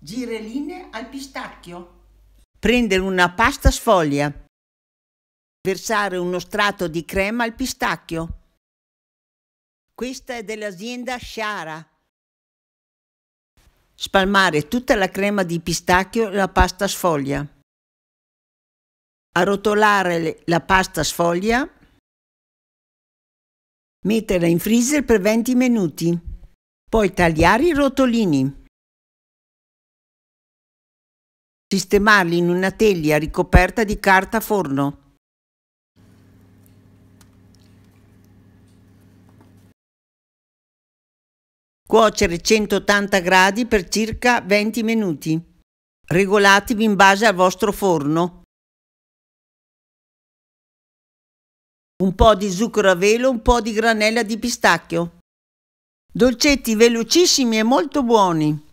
gireline al pistacchio. Prendere una pasta sfoglia. Versare uno strato di crema al pistacchio. Questa è dell'azienda Sciara. Spalmare tutta la crema di pistacchio e la pasta sfoglia. Arrotolare la pasta sfoglia. Metterla in freezer per 20 minuti. Poi tagliare i rotolini. sistemarli in una teglia ricoperta di carta forno. Cuocere 180 gradi per circa 20 minuti. Regolatevi in base al vostro forno. Un po' di zucchero a velo, un po' di granella di pistacchio. Dolcetti velocissimi e molto buoni.